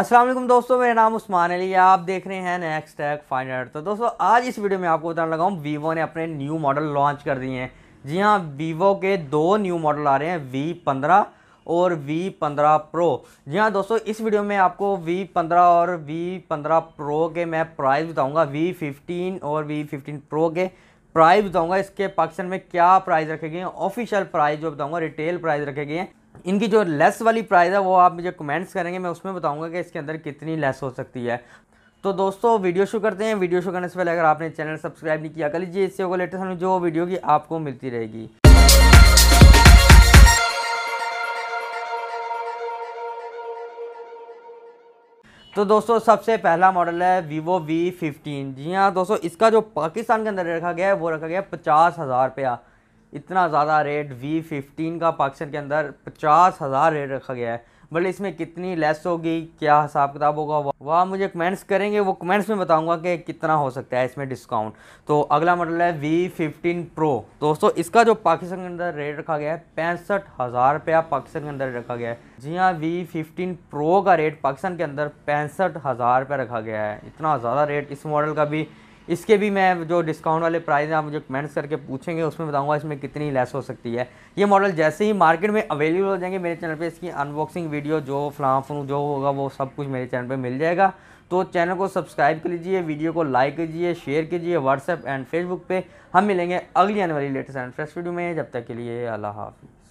अस्सलाम वालेकुम दोस्तों मेरा नाम उस्मान अली आप देख रहे हैं नेक्स्ट टैक फाइनर तो दोस्तों आज इस वीडियो में आपको बताने लगा हूँ वीवो ने अपने न्यू मॉडल लॉन्च कर दिए हैं जी हाँ वीवो के दो न्यू मॉडल आ रहे हैं वी पंद्रह और वी पंद्रह प्रो जी हाँ दोस्तों इस वीडियो में आपको वी पंद्रह और वी पंद्रह प्रो के मैं प्राइस वी फिफ्टीन और वी फिफ्टीन प्रो के प्राइस बताऊँगा इसके पाकिस्तान में क्या प्राइस रखे गए हैं ऑफिशियल प्राइस जो बताऊँगा रिटेल प्राइस रखे गए हैं इनकी जो लेस वाली प्राइस है वो आप मुझे कमेंट्स करेंगे मैं उसमें बताऊंगा कि इसके अंदर कितनी लेस हो सकती है तो दोस्तों वीडियो शुरू करते हैं वीडियो शुरू करने से पहले अगर आपने चैनल सब्सक्राइब नहीं किया कर लीजिए इससे होगा लेटेस्ट हमें जो वीडियो की आपको मिलती रहेगी तो दोस्तों सबसे पहला मॉडल है वीवो वी फिफ्टीन जी हाँ दोस्तों इसका जो पाकिस्तान के अंदर रखा गया है वो रखा गया है पचास हज़ार रुपया इतना ज़्यादा रेट वी फिफ्टीन का पाकिस्तान के अंदर पचास हज़ार रेट रखा गया है बट इसमें कितनी लेस होगी क्या हिसाब किताब होगा वह मुझे कमेंट्स करेंगे वो कमेंट्स में बताऊंगा कि कितना हो सकता है इसमें डिस्काउंट तो अगला मॉडल है वी फिफ्टीन प्रो दोस्तों इसका जो पाकिस्तान के अंदर रेट रखा गया है पैंसठ हज़ार रुपया पाकिस्तान के अंदर रखा गया है जी हाँ वी फिफ्टीन प्रो का रेट पाकिस्तान के अंदर पैंसठ हज़ार रुपया रखा गया है इतना ज़्यादा रेट इस मॉडल का भी इसके भी मैं जो डिस्काउंट वाले प्राइस हैं आप मुझे कमेंट्स करके पूछेंगे उसमें बताऊंगा इसमें कितनी लेस हो सकती है ये मॉडल जैसे ही मार्केट में अवेलेबल हो जाएंगे मेरे चैनल पे इसकी अनबॉक्सिंग वीडियो जो फ्लाफू जो होगा वो सब कुछ मेरे चैनल पर मिल जाएगा तो चैनल को सब्सक्राइब कर लीजिए वीडियो को लाइक कीजिए शेयर कीजिए व्हाट्सएप एंड फेसबुक पर हम मिलेंगे अगली आने वाली लेटेस्ट एंड फ्रेश वीडियो में जब तक के लिए अल्लाह हाफिज़